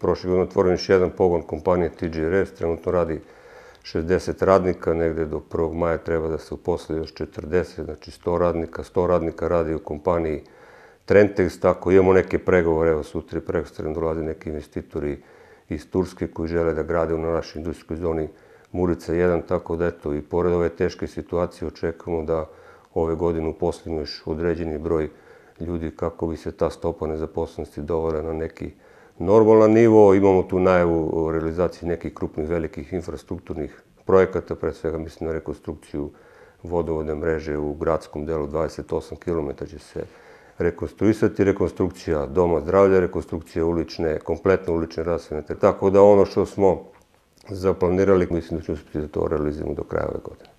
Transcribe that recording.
Prošle godine otvoren je jedan pogon kompanije TGRF, trenutno radi 60 radnika, negde do 1. maja treba da se uposli još 40, znači 100 radnika, 100 radnika radi u kompaniji Trentex, tako imamo neke pregovore, evo sutri i prekostren dolaze neki investitori iz Turske koji žele da grade u našoj industrijskoj zoni Murica 1, tako da eto i pored ove teške situacije očekujemo da ove godine uposlimo još određeni broj ljudi kako bi se ta stopa nezaposlenosti dovela na neki normalan nivo. Imamo tu najavu o realizaciji nekih krupnih, velikih infrastrukturnih projekata, pre svega mislim na rekonstrukciju vodovodne mreže u gradskom delu 28 km će se rekonstruisati, rekonstrukcija doma zdravlja, rekonstrukcija ulične, kompletno ulične rasvete. Tako da ono što smo zaplanirali, mislim da ćemo uspjeti da to realizujemo do kraja ove godine.